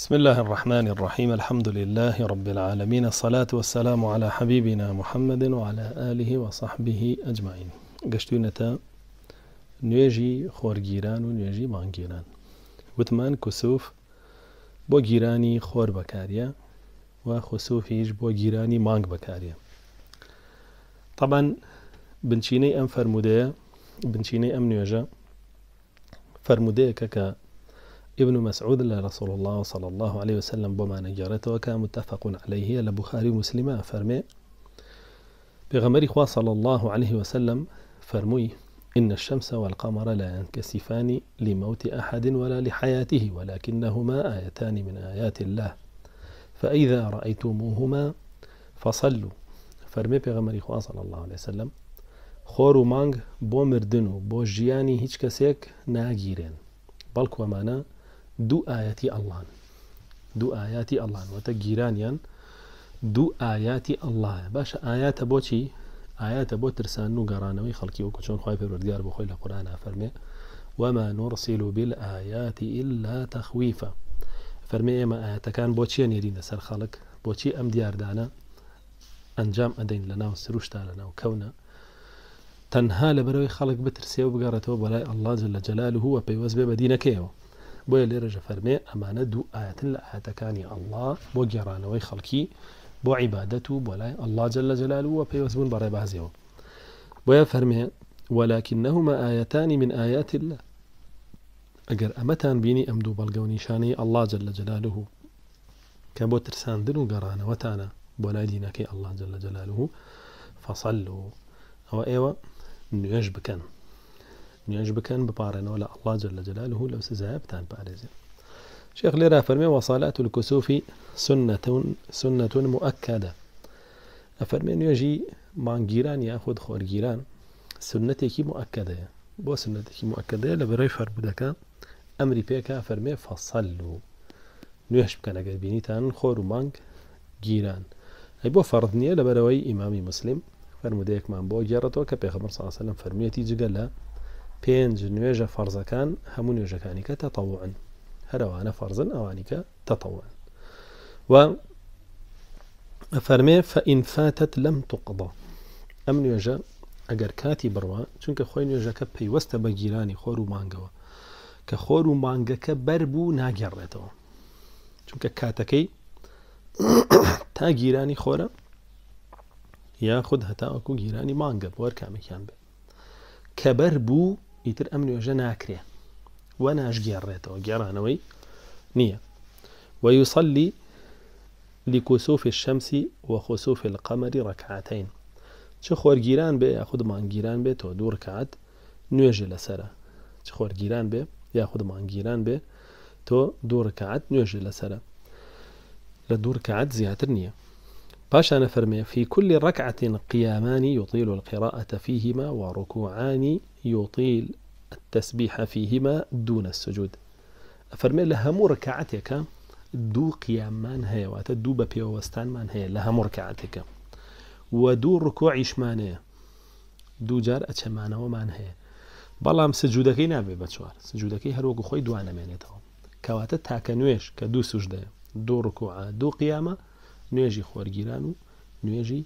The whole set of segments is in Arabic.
بسم الله الرحمن الرحيم الحمد لله رب العالمين الصلاة والسلام على حبيبنا محمد وعلى آله وصحبه أجمعين قشتونتا نيجي خۆرگیران و نوێژی مانگیران وتمان كسوف بۆ گیرانی خۆر بەکارە و خسوفیش بو جيراني مانگ بكاريا طبعا بنشيني أم فرمودية بنشيني أم نيجا فرمودية كاكا ابن مسعود رسول الله صلى الله عليه وسلم بما جارته وكان متفق عليه لبخاري مسلمة فرمي بغمر إخوة صلى الله عليه وسلم فرمي إن الشمس والقمر لا ينكسفان لموت أحد ولا لحياته ولكنهما آيتان من آيات الله فإذا رأيتموهما فصلوا فرمي بغمر إخوة صلى الله عليه وسلم خور مانغ بومردنو بوجياني مردن و بۆ ژیانی هیچ دو ئاەتی الله دو ئاياتی الله وەتە دو دوو الله باش آيات ئاياتە آيات ئاياتە بۆ ترسان و گەڕانەوەی خەڵکی وکە چۆن خخوای پەروەردگار بۆ خۆی لە قورآە فەرمێ وەما نۆڕسیل و بیل ئاياتی ئللا تەخویفە فەرمێ ئێمە ئاەتەکان بۆ چیە نێرینە سەر خەڵک بۆچی ئەم دیاردانە ئەنجام ئەدەین لە ناو سروشتا لە ناو کەونە تەنها لەبەرەوەی جل جلاله هو بيوز هوە پەیوەست بۆیە لێرەژە فرمي ئەمانە دوو ئاەتن لە ئاەتەکانی ئەله بۆ بو خەڵکی بۆ عیبادەت و بۆ لای الله جل جلاله جلال وە پێیوەزبوون بە ڕێبازیەوە بۆیە فەرمێ ولكنهما آيتان من آيات الله أجر أمتان بيني أمدو دوو شاني الله جل جلاله کە دنو ترساندن و گەڕانەوەتانە بۆ الله جل جلاله فصلوا أو إيوا ئێوە دنیاش بکەن بپارێنەوە ولا الله جل لە جلال و لەو سزایبتان پارێزی شيخ لێرا فەرمێ وەسالات و کسوفی سنەتون مؤکدە ئەفەرمێ نوێژی مانگیران یاخود خۆرگیران سنتێکی مؤکدەیە بۆ سنتێکی مؤکدەیە لە بەرەی فەربودەکە ئەمری أمري بيكا فرمي و نوێش بکەن ئەگەر بینیتان تان خور مانگ گیران ئەی بۆ فەرد نییە لە بەرەوەی ئیمامی مسلیم فەرمودەیەکمان بۆ گێڕێتەوە کە پێخەمەر ساسە لەم فەرمیەتی جگە لە پێنج نوێژە فەرزەکان هەموو نوێژەکانی کە تەتەوان هەروانە فەرزن ئەوانی کە تەتەوان و فەرمێ فەئینفاتت لەم توقضە ئەم نوێژە ئەگەر کاتی بڕوە چونکە خۆی نوێژەکە پەیوەستە بە گیرانی خۆر و مانگەوە کە خۆر و مانگەکە بەر ناگەڕێتەوە چونکە کاتەکەی تا گیرانی خۆرە یاخود هەتاوەکو گیرانی مانگە بۆەر کامێکیان بێ کە بەر بوو ئیتر ئەم نوێژە ناکرێ و ناژگیارڕێتەوە گیارانەوەی نییە ويصلي لكسوف الشمس وخسوف القمر ركعتين چه خۆرگیران بێ یاخودمان گیران بێت تۆ دوو ڕکات نوێژێ لەسرە چ خۆرگیران بێ یاخودمان گیران بێ تۆ دوو ڕکات نوێژێ لەسرە لە دوو ڕکات زیاتر نییە پاشانە فرمي في كل ركعة قيامان يطيل القراءة فيهما وركوعان يطيل التسبيح فيهما دون السجود فەرمێ لە هەموو ڕکعاتێکە دوو قیاممان هەیەواتە دوو بە پێوەستانمان هەیە لە هەموو ڕکعاتێکە وە دوو ڕکۆ عیشمانەیە دووجار ئەچەمانەوەمان هەیە بەڵام سجودەکەی نابێ بە چوار سجودەکەی هەروەکو خۆی دوانەمێنێتەوە کەواتە تاکە نوێش کە دوو سوشدەیە دوو ڕکوع دوو قیامە نوێژی خۆرگیران و نوێژی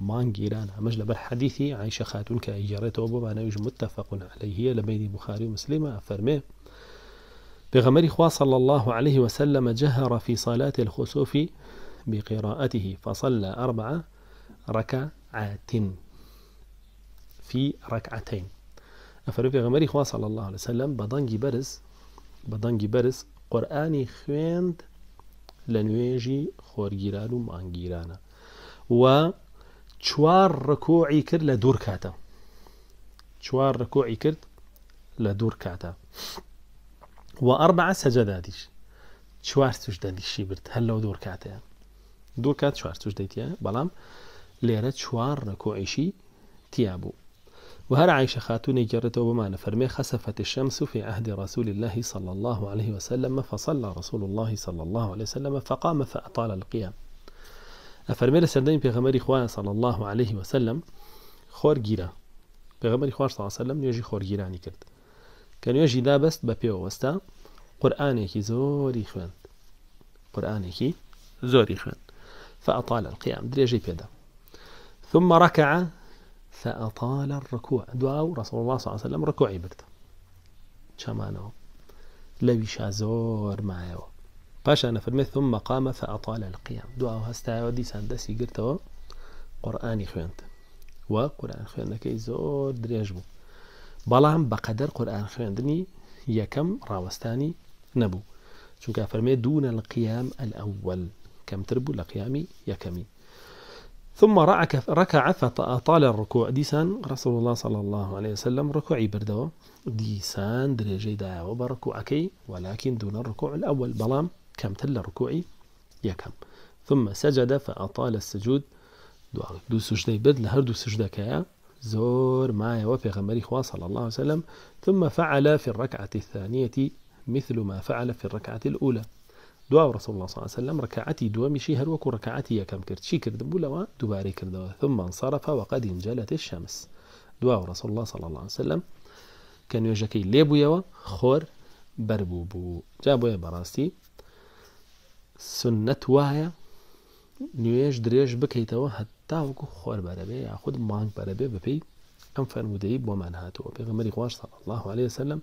مانجيران مجلب الحديث حديثي عائشة خاتون كأجارته أبو معنى متفق عليه لبين بخاري ومسلمة أفرمي بغمر خوا صلى الله عليه وسلم جهر في صلاة الخسوف بقراءته فصلى أربع ركعات في ركعتين أفرمي بغمر خوا صلى الله عليه وسلم بدنجي برز بدنجي برز قرآني خويند لنويجي خورجيران ومانجيران و چوار ڕکۆعی کرد لە دوور کاتە چوار ڕکۆعی کرد لە دوور کاتە و ئەربع سەجەدادیش چوار توش دەدیشی برد هەر لەو دوور کاتەیە دوور کات چوار توش دەیتە بەڵام لێرە چوار ڕکۆعیشی تیا بوو وهر عائشة خاتوني جرته وما فرمي خسفت الشمس في عهد رسول الله صلى الله عليه وسلم فصلى رسول الله صلى الله عليه وسلم فقام فأطال القيام ئەفەرمێ لە سەردەی پێغەمەری خوایە سەڵ الله عليه وسلم خۆرگیرە پێغەمەری خوش ساسەلم نوێژی خۆرگیرانی کرد کە نوێژی دابست بە پێوەوەستا قورآانێکی زۆری خوێند قورآانێکی زۆری خوێن فأطال القيام دريجي بيدا ثم ركع فأطال الركوع دعاء رسول الله صلى الله عليه وسلم ركوعي برد شمانه لويشا زور معيوه انا فرمي ثم قام فاطال القيام دعاء هستا ودي سندسي قرتو قران خوانت وقران خوانت كي زور دريجبو درێژ بقدر قران خواندني قورآان خوێندنی یەکەم ڕاوەستانی نەبوو چونکە فەرمێ دوونە لە قیام ئەول کەمتر بوو لە قیامی ثم رعك ركع فأطال الركوع ديسان رسول الله صلى الله عليه وسلم ركوعي بردو ديسان دريجي داعوا بركوعكي ولكن دون الركوع الأول بلام كم كمتل ركوعي يا كم ثم سجد فأطال السجود دوعك دو سجدة بد لهر دو سجدة كا زور ما وفي غمري خواه صلى الله عليه وسلم ثم فعل في الركعة الثانية مثل ما فعل في الركعة الأولى دعاء رسول الله صلى الله عليه وسلم ركعتي مشي هر هروك ركعتي كم كرت شي كرد بولوا دوباري كردوا ثم انصرف وقد انجلت الشمس دعاء رسول الله صلى الله عليه وسلم كان يجكي ليبو يوا خور بربوبو جابو يا براستي سنت وایە نوێژ درێژ بکەیتەوە هەتا خور خۆر بەرەبێ یاخود مانگ بەرەبێ بپی ئەم فەرمودەی بۆمان هاتووە پێغمەری خوش صلى الله عليه وسلم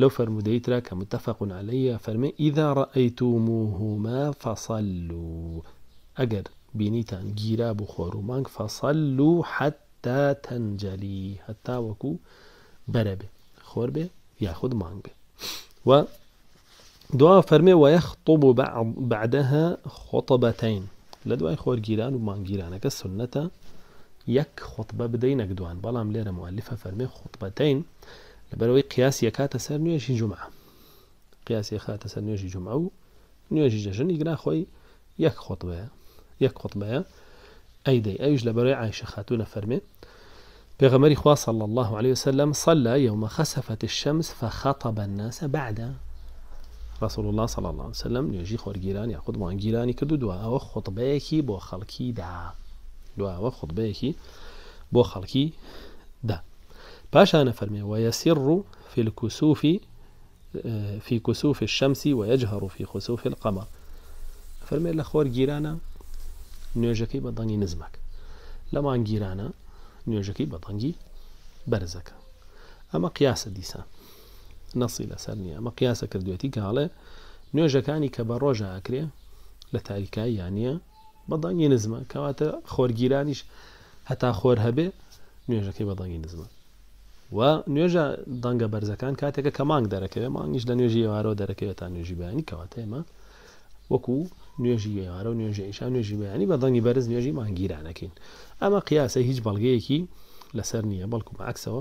لو فرمودەی ترا متفق عليه فرمي إذا رأيتموهما فصلوا اجر بینیتان گیرا خور مانك فصلوا حتى تنجلي هەتا وەکو بەرەبێ خۆر بێ یاخود مانگ و دوا فرمي ويخطب بعدها خطبتين لا خۆتەبەتین لە جيران ومان جيران مانگیرانەکە سنەتە یەک خۆتبە بدەینەک دوان بەڵام مؤلفة فرمي خطبتين خۆتبەتین لەبەرەوەی قياس کاتە سەر جمعة قياس قیاسی خاتە سەر نوێژی جمع و نوێژی جەژنی گرا يك خطبة خۆتبەیە یەک خۆتبەیە ئەیدەی ئەوش عايشة عیشە فرمي فەرمێ پێغەمەری خوا صلى الله عليه وسلم صلى يوم خسفت الشمس فخطب الناس بعد رسول الله صلى الله عليه وسلم خور جيران نوێژی خۆرگیرانی خودمان گیرانی کرد و خطبه كي بو خلقي دا خطبه كي بو خلقي دا باش انا فرمي ويسر في الكسوف في كسوف الشمس ويجهر في خسوف القمر فرمي لخور جيرانا نوێژەکەی نزمك نزمەک لەمان گیرانە نيوجكي بەدەنگی برزك اما قياس ديسان نەسی لەسەر نییە ئەمە قیاسە کردوێتی کاڵێ نوێژەکانی کە بە ڕۆژە ئاکرێ لە تاریکایی یانە بەدانگی نزمە کەواتە خۆرگیرانیش هەتا خۆر هەبێ نوێژەکەی بەدانگی نزمە و نوێژە دەنگە بەرزەکان کاتێکە کە مانگ دەرەکەوێت مانگیش لە نوێژی ئێوارەوە دەرەکەوێت تا نوێژی بەیانی کەواتە ئێمە وەکو نوێژی ئێوارە و نوێژە ئیشان نوێژی بەیانی بە دەنگی بەرز نوێژی مانگیرانەکەین ئەمە قیاسە هیچ بەڵگەیەکی لەسەر نییە بەڵکو عکسەوە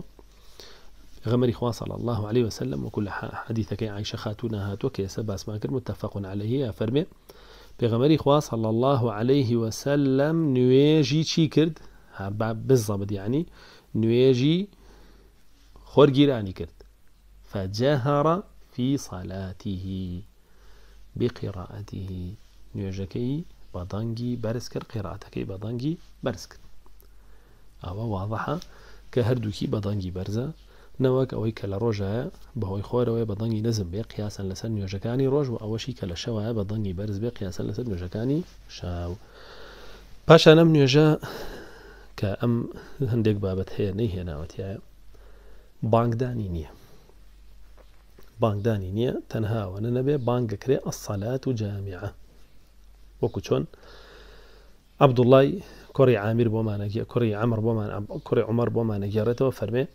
غمر إخوة صلى الله عليه وسلم وكل حديثك عائشه خاتونها توكي سباس ما كر متفق عليه فرمي پیغمبری إخوة صلى الله عليه وسلم نواجي چي كرد بالضبط يعني نوێژی خۆرگیرانی كرد فجهر في صلاته بقراءته نواجكي بضنجي برسكر قراءتكي بضنجي برسكر أو واضحة كهردوكي بضنجي کە نەوەک ئەوەی کە لە ڕۆژایە بەهۆی خۆرەوەی بە دەنگی نەزم بێ قیاسن لەسەر نوێژەکانی ڕۆژ و ئەوەشی کە لە شەوایە بە دەنگی بەرز بێ قیاسە لەسەر نوێژەکانی شاو پاشان ئەم نوێژە کە ئەم هەندێک بابەت هەیە نەیهێناوەتیایە بانگدانی نییە بانگدانی نییە تەنهاوەنە نەبێ بانگەکرێ ئەسەلات و جامیعە وەکو چۆن عبدوڵای کوڕی عامیر بۆمانەگە کوڕی ئەمر بۆمان کوڕی عمر بۆمانەگەڕێتەوە فەرمێ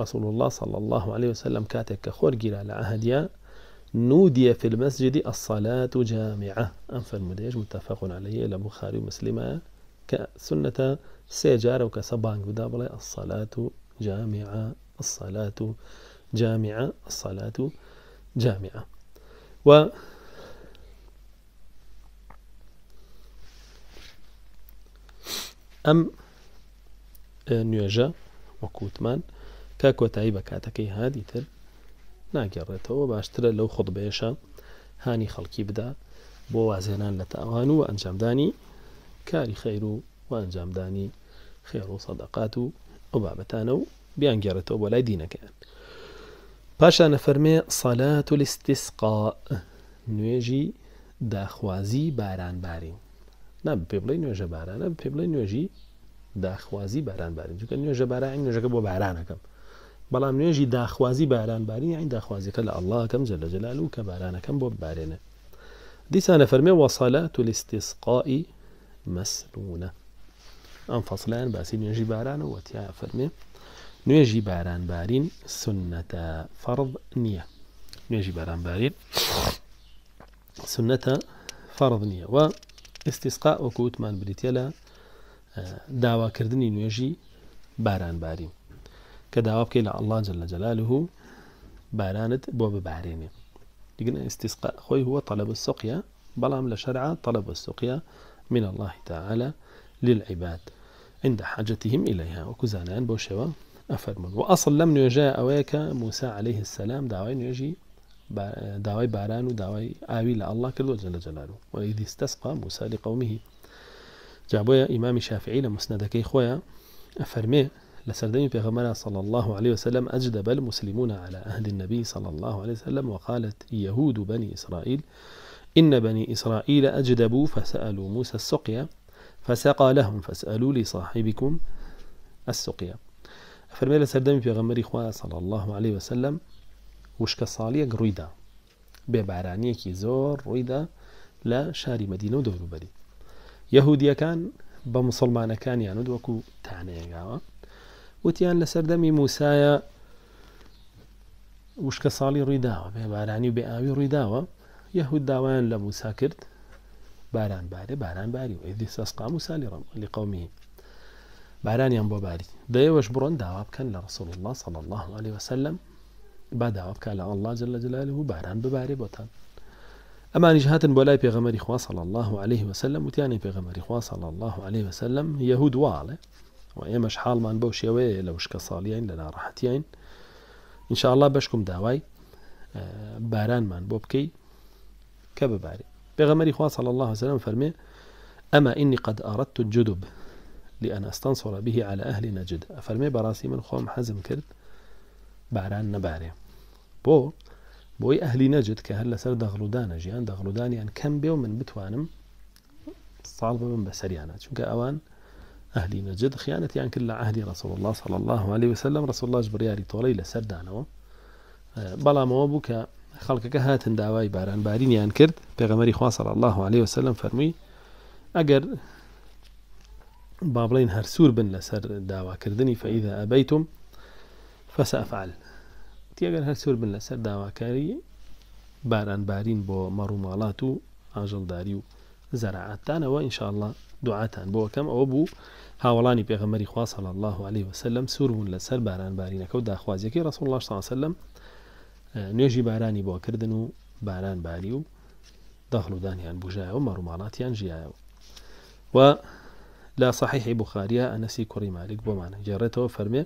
رسول الله صلى الله عليه وسلم كاتك خورجيلا لعهديا نودي في المسجد الصلاة جامعة أم المديج متفق عليه لبخاري ومسلمة كسنة سيجار وكسبانك بدابلة الصلاة جامعة الصلاة جامعة الصلاة جامعة و أم نيوجا وكوتمان تا کۆتایی بە کاتەکەی هادی تر ناگەڕێتەوە باشترە لەو خودت بێشە هانی خەڵکی بدا بۆ وازێنان لە تاوان و ئەنجامدانی کاری خەیر و و ئەنجامدانی خێر و سەدەقات و ئەو بابەتانە و بیان گێڕێتەوە بۆ لای دینەکەیان پاشان نەفەرمێ سەلات و لیستیسقا نوێژی داخوازی بارانباری نا پێ بڵی نوێژە بارانە پێ بڵی نوێژی داخوازی بارانبارن چکە نوێژە باران نوێژەکە بۆ بارانەکەم بلام نجي داخوازي باران بارين يعني داخوازي كلا الله كم جل جلاله كبارانا كم بوب بۆ دي سانة فرمي وصلاة الاستسقاء لیستیسقائی انفصلان ئەم نجي باران واتيا فرمي نجي باران بارين سنة فرض نية نجي باران بارين سنة فرض نية نییە و ئستیسقا وەکووتمان بریتە لە داواکردنی نوێژی بارانبارین كدواب كيلا الله جل جلاله باراند بوب بارانت لقنا استسقاء خوي هو طلب السقيا بلام لە طلب السقيا من الله تعالى للعباد عند حاجتهم إليها وكزانان بوشوا أفرمون وأصل لم يجا أويك موسى عليه السلام دعوي نجي دعوي باران ودعوي آوي ئاوی كله جل جلاله وإذ استسقى موسى لقومه جابوا إمام شافعي قومیهی جابۆیە ئیمامی في پیغمبر صلى الله عليه وسلم أجدب المسلمون على أهل النبي صلى الله عليه وسلم وقالت يهود بني إسرائيل إن بني إسرائيل أجدبوا فسألوا موسى السقيا فسقى لهم فاسألوا لصاحبكم السقيا فرمي لسردمي پیغمبر إخوة صلى الله عليه وسلم وشك صاليك رويدا ببارانيكي زور رويدا لا شاري مدينة ودور بري يهودية كان بمسلمان كان يعني يا جماعه وتيان لسردمي موسى موسایە وشکە رداوة ڕوویداوە بآوي رداوة يهود داوان لموسى كرت باران باري باران باري وإذ ئێدی موسى لقومه باران ينبو باري دي باری دەیەوەش بڕۆن داوا بکەن الله صلى الله عليه وسلم با داواب كان الله جل جلاله باران بباري بوتان أما نجهات بولاي بيغمري خواه صلى الله عليه وسلم وتياني بيغمري خواه صلى الله عليه وسلم يهود واڵێ و ئێمەش حاڵمان بەو شێوەیە لە وشکە ساڵیین لە ناڕەحەتیین ئینشاءله بەشکم داوای بارانمان بۆ بکەی کە ببارێ بغمري خواه صلى الله عليه وسلم فرمي أما إني قد أردت الجدب لأن أستنصر به على أهل نجد أفرمي براسي من خوم حزم كرد باران نباري بو بوي أهل نجد کە سر دغلودان جيان دغلودان يعني كم بێ من بتوانم صالبة من بسريانا شو چونکە أوان أهلي نجد خيانتي عن كل عهدي رسول الله صلى الله عليه وسلم رسول الله بڕیاری تۆڵی لەسەر دانەوە آه، بەڵامەوە بوو کە خەڵکەکە هاتن داوای بارانبارینیان کرد خواه صلى الله عليه وسلم فەرمووی بابلين هرسور بن لسر بن كردني فإذا أبيتم فسأفعل تي تیەگەر هرسور بن لسر كاري باران بارين بو بۆ أجل داريو ئاژەڵداری وإن شاء الله دوعاتان بۆکەم ئەوە بوو هاوڵانی پێغەمەری خواصل الله عليه وسلم سوور بوون لەسەر باران بارینەکە و داخوازیەکەی ڕسم الله سلم نوێژی بارانی بۆکردن و باران باری و داخلودانیان بژایەوە مەڕوماناتیان ژایەوە و لا صحیحی بخاریە ئەنەسی کوڕی مالک بۆمانە جێڕێتەوە فەرمێ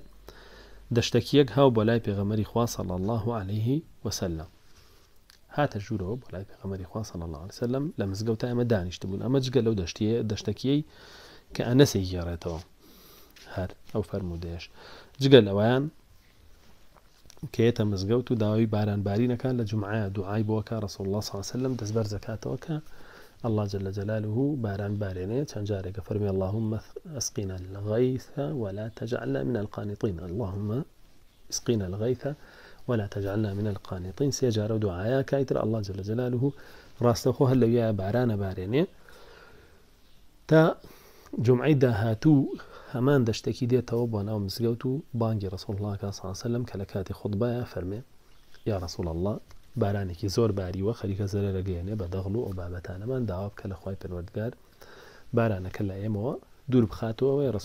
دەشتەکیەک هاو بۆ لای پێغەمەری خواصل الله عليه وسلم هات الجورو بۆ لای پێغەمەری صلى الله عليه وسلم مزگەوت ئەمە دانیشت بوون ئەمە جگە لەو دەشتیە كأنسي کە ئەنەسی گێڕێتەوە او ئەو فەرمودەیەش اوان لەوەیان کێتە مزگەوت و باران بارانبارینەکان لە جمعایە دوعای بۆکە رسول الله ساسلم دەستبەر زکاتەوە کە الله جل جلاله باران بارينه تنجارك فرمي اللهم اسقنا الغيث ولا تجعلنا من القانطين اللهم اسقنا الغيث ولا تجعلنا من القانطين سيجار دعايا كايتر الله جل جلاله راستخو اللي ويا بارانا بارين تا جمعي هاتو همان دشتكي دي توب وانا مسجوتو بانجي رسول الله صلى الله عليه وسلم كلكاتي خطبه فرمي يا رسول الله بارانك زور باري وخليك زر زەرە بدغلو بە دەغڵ و ئەو بابەتانەمان داوا بکە لە خی پەروەردگار بارانەکە لە ئێمەوە دوور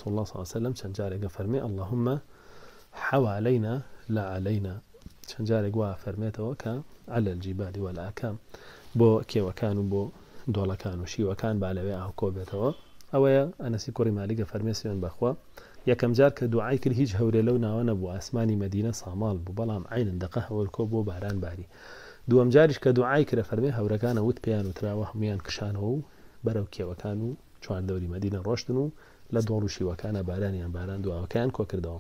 الله عليه وسلم شنجاري قفرمي اللهم حوالينا لا علينا چەند جارێک وا فەرمێتەوە کە ئەلەرجی بادی وەلاکەم بۆ کێوەکان و بۆ دۆڵەکان و شیوەکان بالەوێ ئاکۆ بێتەوە ئەوەیە ئەنسی کوڕی مالیگە فەرمێسیێن بەخوا یەکەم جار کە دوعای کرد هیچ هەورێ لەو ناوە نەبوو ئاسمانی مدینە ساماڵ بوو بەڵام عینن دقە هەوەلکۆ بۆ باران باری دووەم جاریش کە دوعای کرە فەرمێ هەورەکانە وت پێیان وتراوە هەمویان کشانەوە و بەرەو کێوەکان و چواردەوری مدینە ڕۆشتن و لە دۆڵ و شیوەکانە بارانیان باران دوواوەکەیان کۆ کردەوە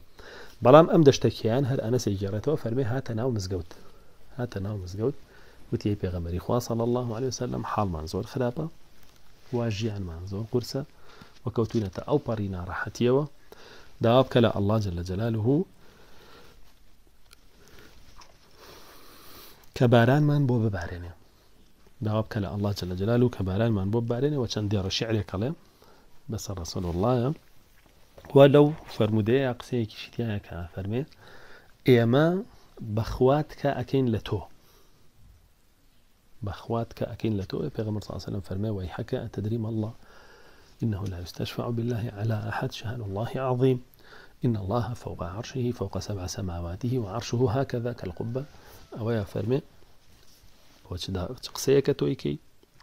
بەڵام ئەم دەشتێکیان هەر ئەنەسی گێڕێتەوە فەرمی هاتە ناو مزگەوت هاتە ناو مزگەوت وتی پێغەمەری خواصل الله عليه وسلم حاڵمان زۆر خراپە وا ژیانمان زۆر قرسە وەکەوتونەتە ئەو پەڕی ناڕەحەتیەوە داوا بکە لە الله جل جلاله کە بارانمان بۆ ببارێنێ داوا بکە لە ئەلله جل جلاله جلال و کە بارانمان بۆ ببارێنەوە چەندێ ڕەشیعرێک کەڵێ بەسە ڕسەڵڵایە وا لەو فەرمودەیە قسەیەکی فرمي اما بخوات كا اكين کە بخوات كا اكين بەخوات کە ئەکەین لە تۆ پێغمەر ساسەلم فەرمێ وی تدري ما الله إنه لا يستشفع بالله على أحد شهان الله عظيم إن الله فوق عرشه فوق سبع سماواته وعرشه هكذا كالقبة أو يا فرمي قسەیەکە تويكي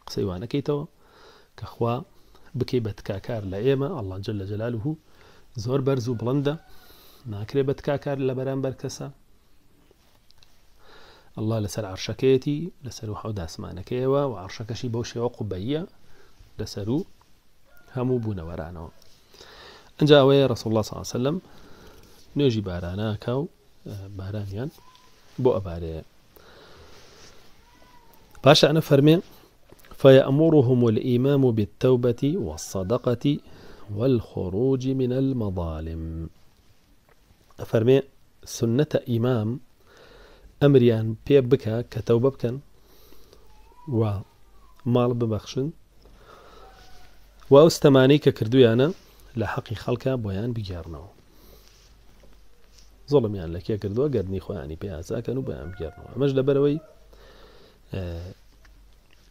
قسيوانا كيتو كخوا بكيبت كاكار لايما الله جل جلاله زور برزو بلندا ما و بڵندە لبران بركسا الله لسر عرشكيتي لسر و حەود داسمانەکەیەوە و بوشي بەو لسرو همو بونا ورانو انجا بوونەوەرانەوە رسول الله صلى الله عليه وسلم بارانەکە و بارانيان بو ئەبارەیە باشا انا فەرمێن فيأمرهم الإمام بالتوبة والصدقة والخروج من المظالم فرمي سنة إمام أمريان بيبكا كتوببكا ومال و مال ببخشن وأستماني كردويانا لحقي خلقا بويان بجارنو يعني لەکێ کردووە گەردنی خۆیانی پیاساکەن و بەیان مجلة مەش لەبەرەوەی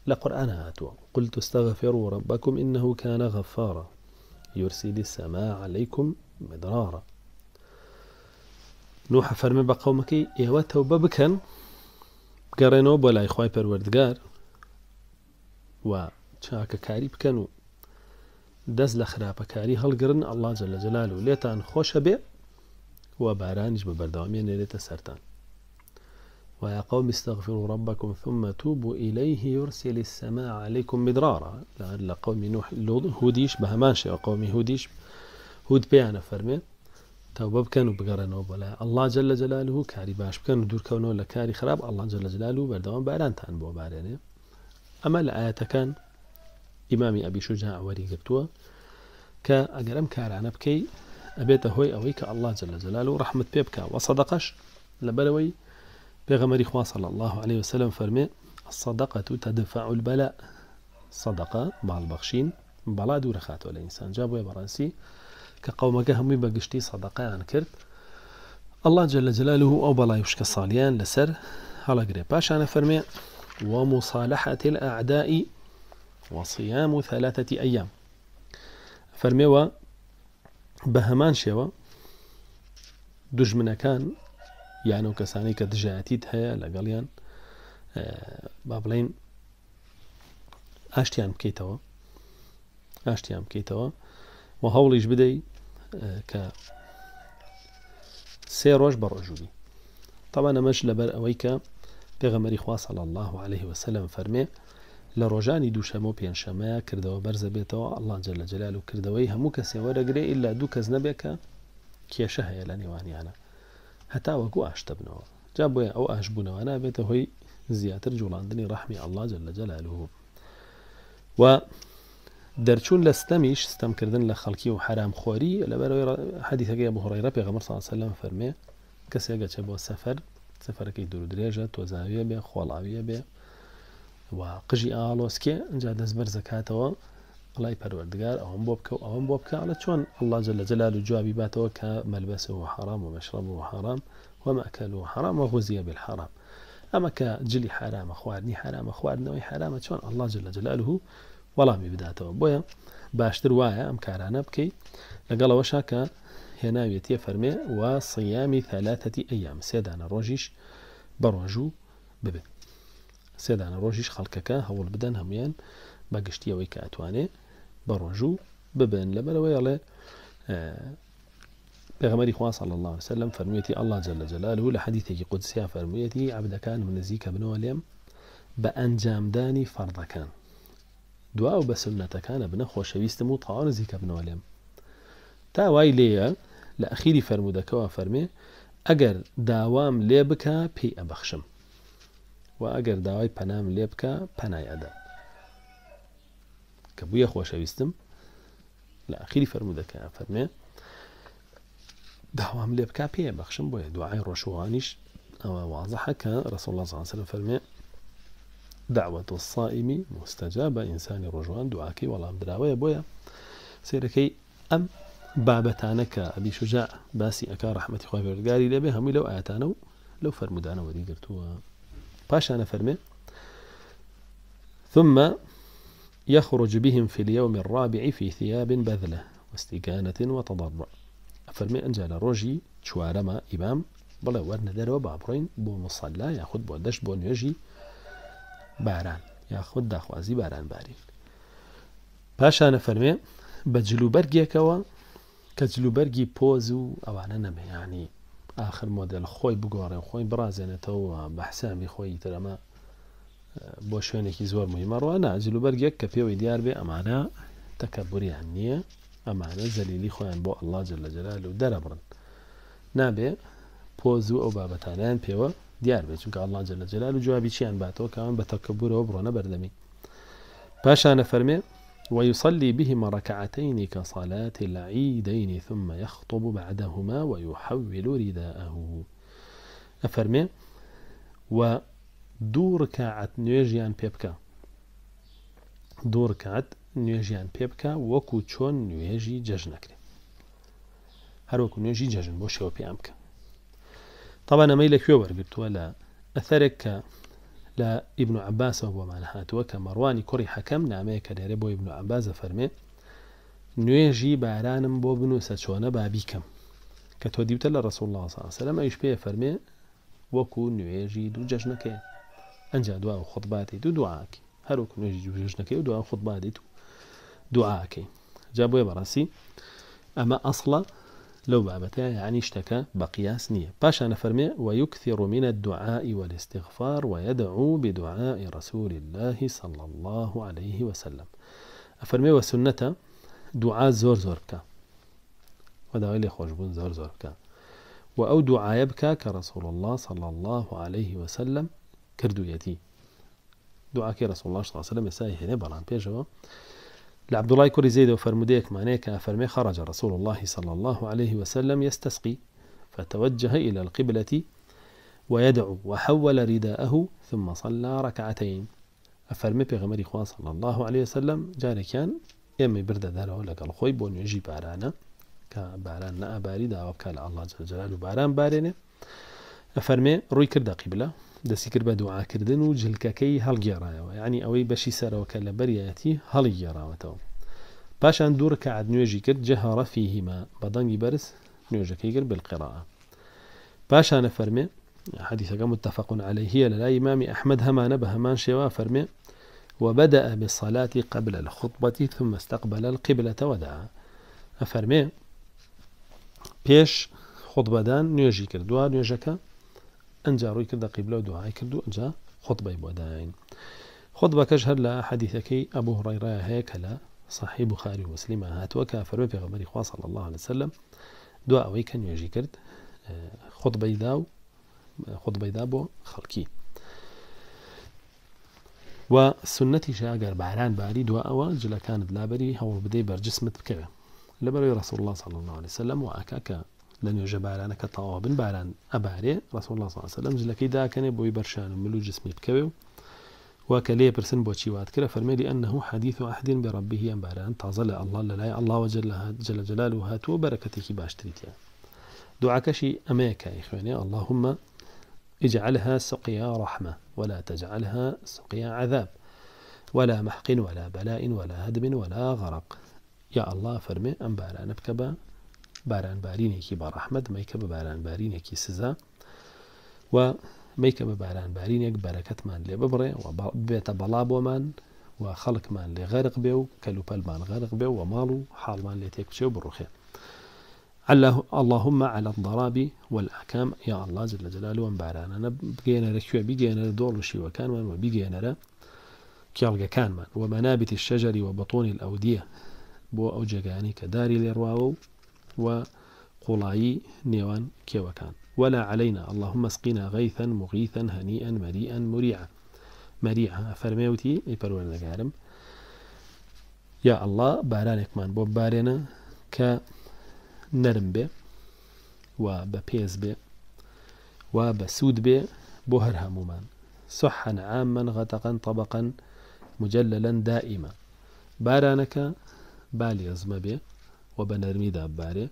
لقرآن هاتوا قلت استغفروا ربكم إنه كان غفارا يرسل السماء عليكم مدرارا نوح فرمي بقومك يهوى توبة بكن قرنو بلا إخوائي پروردگار و چاکە كاري بکەن و دەست كاري خراپەکاری هەڵگرن ئەلله جە لە جەلال و لێتان خۆشە بێ و بارانیش ويا قوم استغفروا ربكم ثم توبوا إليه يرسل السماء عليكم مدرارا لعل قوم نوح هوديش بها وقوم قوم هوديش هود بيانا فرمي توبه باب كانوا بگەڕێنەوە بەلای الله جل جلاله كاري باش بكانوا دور دوورکەونەوە لە كاري خراب الله جل جلاله بردوان و تان بو بۆ أما الايه كان امامي أبي شجاع وري ئەوەری گرتووە کە ئەگەرم کارانە بکەی ئەبێتە هۆی ئەوەی جل جلاله رحمة بيبكا وصدقش لبلوي پیغمبری خوا صلی الله علیه وسلم فرمی الصدقه تدفع البلاء صدقه مال بخشین بلا دور خاتۆ لە جابوا يا برانسي بەڕەنسی کە بقشتي صدقة عن كرت کرد الله جل جلاله او ئەو الصاليان لسر على لەسەر باش أنا فەرمێ ومصالحة الأعداء وصيام ثلاثة أيام و بهمان شوا كان یان و کەسانی کە دژایەتیت هەیە لەگەڵیان با بڵین ئاشتیان بکەیتەوە ئاشتیان بکەیتەوە و هەوڵیش بدەیت کە سێ ڕۆژ بە ڕۆژووی تاوان ئەمەش لەبەر ئەوەی کە پێغەمەری خواسەڵ الله عليه وسلم فەرمێ لە ڕۆژانی دووشەمە و پێنجشەمەیە کردەوە بەرزە بێتەوە ئەلانجە لە جلال و کردەوەی هەموو کەسێوەرەگرێ ئللا دوو کەس نەبێکە کێشە هەیە لە نێوانیانە هەتا وەکو ئاشتە بنەوە جا بۆیە ئەو ئاشبوونەوەە بێتە هۆی زیاتر جوڵاندنی ڕحمی ئەله جە لە جەلالوه و حرام خوری لبروی حدیث ستەمیش ستەمکردن لە خەڵکی صلی الله علیه و سلم فرمه کسی اگه چه با سفر سفر که سەفەرەکەی دوور تو زاویه بێ خۆڵاویە بێ و قجی آلوس که ئاڵۆسکێ دست بر زکات و الله پەروەردگار ئەوم بۆ أو و ئەوم بۆ بکەڵە چۆن ئەله جە لە جلال و جوابی باتەوە کە حرام ومشربه حرام ومەکەل و حرام و بالحرام أما كجلي حرام أخواني حرام أخواني خواردنەوەی حرام شون الله جل جلاله ولا مبداته بويا باشتر وایە أم كارانا بكي لقال وشاكا هنا فەرمێ فرمي وصيام ثلاثة أيام سێدانە روجيش بروجو و ببێت روجيش خلقكا هول بدن هميان هەمویان بەگشتی ئەوەی بروجو ببن يلا بغماري خواص صلى الله عليه وسلم فرميتي الله جل جلاله لحديثك حەدیثێکی فرميتي فەرموویەتی عبدەکان و نزیکە بنەوە لێم بە ئەنجامدانی فەردەکان كان و بسنة سنەتەکانە بنە خۆشەویستم و تاوا نزیکە بنەوە لێم تا وای لێیە لە ئەخیری فەرمودەکەەوە فەرمێ ئەگەر داوام لێ بکە پێی ئەبەخشم و ئەگەر داوای كبويا خوش ويستم لا خيري فرمو ذكا فرمي دعوة عملية بكابية بخشم بوي دعاء رشوانيش أو واضحة رسول الله صلى الله عليه وسلم فرمي دعوة الصائم مستجابة إنسان رجوان دعاك والله مدراوية بوي سيركي أم بابتانك أبي شجاع باسي أكا رحمة خوافي قالي لي بهم لو آتانو لو فرمودانا دانا ودي قرتو باش أنا فرمي ثم يخرج بهم في اليوم الرابع في ثياب بذلة واستكانة وتضرع فرمي أنزال روجي شوارما إمام بلا ورن دروا بابرين بو مصلى ياخد بو دش بو نيجي باران ياخد داخوازي باران بارين بجلو برقيا كوا كجلو برقي بوزو أو أنا نمي يعني آخر موديل خوي خۆی خوي برازنة تو بەحسامی خوي ترەمە بۆ شوێنێکی زۆر مهمەڕوانە جلوبەرگێک کە پێوەی دیار بێ ئەمانە تەکەبوری هەم نییە ئەمانە زەلیلی خۆیان بۆ جل لە جەرال و دەرەبڕن نابێ پۆز و ئەو بابەتانیان پێوە دیار چونکە جل لە جەرال و جوابی چیان باتەوە کاوان بە تەکەبورەوە بڕۆنە بەردەمی پاشانە فەرمێ ويصلي بهما ركعتين كصلاة العيدين ثم يخطب بعدهما ويحول رداءه أفرمي و دوو ڕکعات نوێژیان پێ بکە دوو ڕکات نوێژیان پێ بکە وەکو چۆن نوێژی جەژ نەکرێت هەروەکو نوێژی جەژن بۆ شێوە پێیان بکە طبعا ئەمەی لەکوێ وەرگتووە لە ئەثەرێک کە لە ئیبن عباسەوە بۆمان هاتووە کە مەڕوانی کوڕی حەکەم نامەیە کە دەرێ بۆ ئیبن عبازە فەرمێ نوێژی بارانم بۆ بنووسە چۆنە بابیکەم کە تۆ دیوتە لە ڕسوول الله سلام ئەیش پێ فەرمێ وەکو نوێژی دوو جەژنەکەی انجا دعاء خطباتي دو دعاءك هروك نجي نوێژنەکەی و دوای خودبادیت و دعاءك جا بۆیە براسي اما ئەسڵە لو بابەتە يعني اشتكى بە قیاس نییە پاشانە فەرمێ وەیکثی ڕومینە دوعائی وەلستیغفار وەدەعوو بدوعائی ڕسووری اللهی الله عليه وسلم أفرمي وسنة دعاء زور زۆر زۆر بکە وەداوای لێ خۆشببوون زۆر زۆر بکە و رسول الله صلى الله عليه وسلم رسول الله صلى الله عليه وسلم يسأله هنا بەڵام بيجوا لعبد الله کوری يزيد وفرمديك مانيك فەرمی خرج رسول الله صلى الله عليه وسلم يستسقي فتوجه إلى القبلة ويدعو وحول رداءه ثم صلى ركعتين ئەفەرمە پێغەمەری صلى الله عليه وسلم جاري كان يمي برد ذلك لك نوێژی بارانە بارانا باران نەئباری داوا بکە الله جل جلاله باران بارێنێ أفرمي روي كرد قبله دەستی کرد بە دوعاکردن و جلکەکەی هەڵگێڕایەوە ینی يعني ئەوەی بەشی سەرەوەکە لە بەریەتی هەڵی گێڕاوەتەوە پاشان دوور کەعاد نوێژی کرد جەهڕەفی هیما بەدەنگی بەرز نوێژەکەی کرد بالقڕاء پاشانە فەرمێ حديثك متفق عليه هي للا إمام أحمد همان بهمان شوا فرمي وبدأ بالصلاة قبل الخطبة ثم استقبل القبلة ودعا فرمي بيش خطبة دان نيوجي كردوا نيوجكا أنجا روي کردە قبله و كردو أنجا خطبة ئەجا خطبة كشهر لا حديث كي أبو هريرة هيك لا ڕێڕایە هەیە کە هات وكافر في غمر إخوة صلى الله عليه وسلم ئەوەی کە نوێژی کرد خطبة داو خۆتبەیدا بۆ خەڵکی و سنەتی شاگەر باران باری دو ئەوە جلەکانت لابەری هەوڵ بكذا بەرجسمت رسول الله صلى الله عليه وسلم وأكاكا لە نوێژە أنا كطواب بن أباري رسول الله صلى الله عليه وسلم بۆی بەرشان و ملو جسمی بکەوێ و واکە لێ پرسن بۆچی واتکرە فەرمێری ئەنه حدیث و ئەحدین بە ڕبیهی ئەم باران الله لا الله لە لای ئەله وجل لە جلە جلال و هاتووە بەرەکەتێکی باشتریتە دوعاکەشی ئەمەیەکای خوێنێ اللهمە اجعلها سقيا رحمة ولا تجعلها سقيا عذاب ولا محق ولا بلاء ولا هدم ولا غرق يا الله فرمي أم باران بكبا باران کی بارانبارینێکی میکه به باران بە کی سزا و میکه به باران مەیکە یک برکت من لی ببره و بێتە و من و خلق خەڵکمان لێ غەرق بێ و من غرق بیو و مالو ماڵ و حاڵمان لێ تێکچێ و بڕوخێ اللهم على الضراب والأحكام يا الله جل جلاله ومبارانا بقينا ركوة بقينا دور شيء وكان من وبقينا كيالغا كان من ومنابت الشجر وبطون الأودية بو أو جغاني كداري لرواو و قوڵایی نيوان كيوكان ولا علينا اللهم اسقنا غيثا مغيثا هنيئا مريئا مريعا مريعا فرميوتي اي پروردگارم يا الله بارانك بۆ بارێنە ك نرم به و بپیز به و بسود به بێ بۆ هەر عاما غتقا طبقا مجللا دائما بارانك بالي ازمه به و بە نەرمیدا ببارێ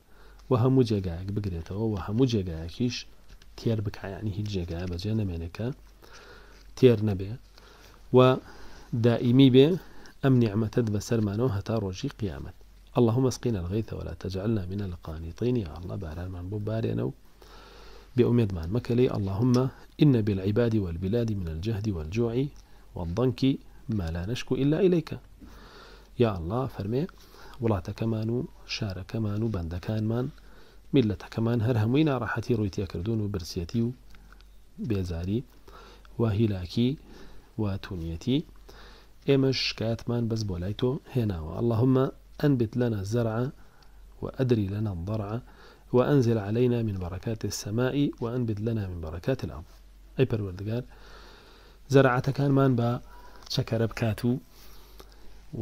و جگه اگ بگرێتەوە و همو جگه هەموو جێگایەکیش تێر بکایانی يعني هیچ بجه نمینه که تیر نبه و دائمی به ام نعمتت نیعممەتت بەسەرمانەوە حتا روشی قیامت اللهم اسقينا الغيث ولا تجعلنا من القانطین یا الله باره من ببارينو بأميد من مكلي اللهم إن بالعباد والبلاد من الجهد والجوع والضنك ما لا نشكو إلا إليك يا الله فرمي وڵاتەکەمان كمانو شارەکەمان و بەندەکانمان كان هەر هەمووی ناڕەحەتی ڕوویتیەکردون و برسێتی رويتي بێزاری و هیلاکی و تونیەتی إمش كاتمان بس بولايتو هنا اللهم أنبت لنا الزرع وأدري لنا الضرع وأنزل علينا من بركات السماء وأنبت لنا من بركات الأرض أي پروردگار زرعتەکانمان مان با شكرب كاتو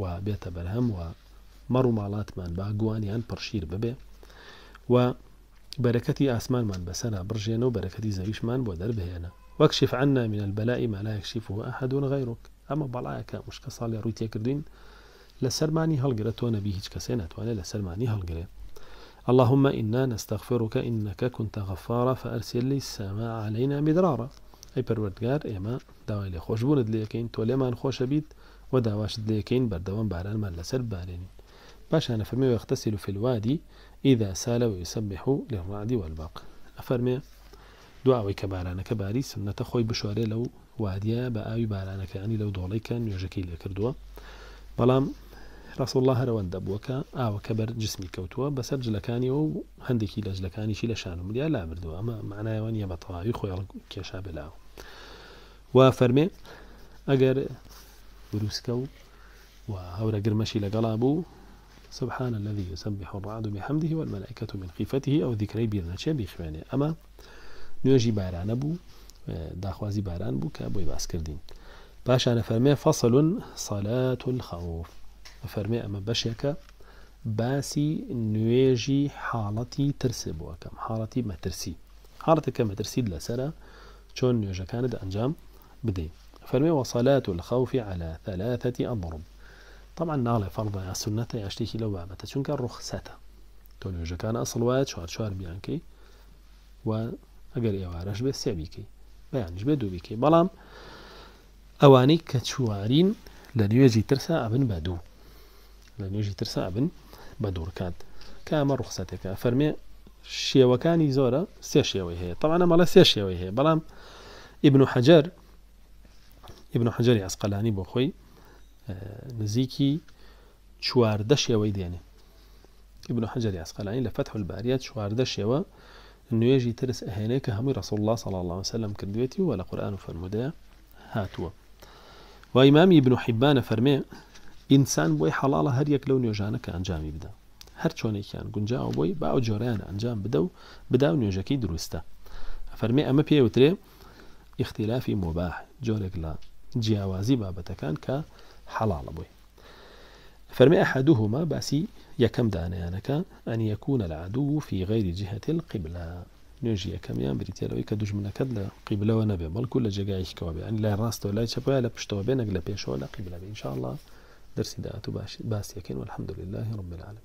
و بێتە برهم و مالات من باقوان يان برشير ببه و آسمان من بسنا بڕژێنە و زويش من بودر بهنا واكشف عنا من البلاء ما لا يكشفه أحد غيرك أما بەڵایەکە مشکە صالي ڕووی تێکردوین لسرماني سەرمانی هەڵگرێتەوە نەبی هیچ کەسێ ناتوانێت لە اللهم إنا نستغفرك إنك كنت غفارا فأرسل لي السماء علينا مدرارا ئەی پەروەردگار إما دواء اللي خوش بوند تۆ توليما خوش بیت وداواش داواشت بردوان باران بارانمان لسر بارين باش أنا فرمي ويغتسل في الوادي إذا سال ويسبح للرعد والباق أفرمي دعاوی کە كباري سنة خوي بشواري لو لەو وادیە بە كأني لو لەو دۆڵیکە نوێژەکەی لێ کردووە بەڵام ڕاست الله روان دبوكا آو كبر جسمي كوتوا بس جلەکانیەوە و هەندێکی لە جلەکانیشی لە شانمریا لا ئەمە معنایەوە نیە بە تەواوی خۆیڵ کێشا بلاو وا وافرمي ئەگەر بروسكو و هەورە گرمەشی سبحان الذي يسبح الرعد بحمده والملائكة من خيفته أو ذكري بيرنچه بخواني أما نواجي باران أبو آه، داخوازي باران أبو كابوي باس كردين باش أنا فرمي فصل صلاة الخوف فرمي أما بشيك باسی نوێژی حالتي ما ترسي حالتك ما ترسي مەترسید لەسرە شون نوێژەکانت كانت أنجام بدي فرمي وصلاة الخوف على ثلاثة أضرب طبعا ناله فرضا يا سنة يا شتيكي لو بابته شنك ساتا تونيو جا كان اصل وايد شهر شهر بيانكي و يا ايوارش بس سيبيكي بيانش بدو بيكي بلام اواني كتشوارين لن يجي ترسا ابن بدو لن يجي ترسا ابن بدو ركاد كاما رخصتك فرمي شيوه كاني زورا سي هي طبعا ما لا سي هي بلام ابن حجر ابن حجر يعسقلاني بوخوي نزیکی چواردە شێوەی دێنێ ابن حجر یاسقلانی لە فتح الباریات چواردە شێوە نوێژی ترس ئەهێنەیە کە هەمووی رسول الله صلى الله وسلم کردوێتی و لە قورآن و فرمودا هاتووە و ئیمامی ابن حیبانە فەرمێ ئینسان بۆی حەڵاڵە هەریەک لەو نوێژانە کە ئەنجامی بدە هەر چۆنێکیان گونجاوە بۆی با ئەو جۆرەیان ئەنجام بدە و بدا و نوێژەکەی دروستە فەرمێ ئەمە پێوترێ اختلافی مۆباح جۆرێک لە جیاوازی بابەتەکان کە حلال بوي فرمي أحدهما باسي يكم دانيانك أن يكون العدو في غير جهة القبلة نوجي كميان بريتيلوي كدجمنك قبلة ونبي بل كل جقايش كوابي يعني لا راست ولا يشبه لا بشتوا بينك لا بيشوا لا قبلة إن شاء الله درسي داتو باسي يكين والحمد لله رب العالمين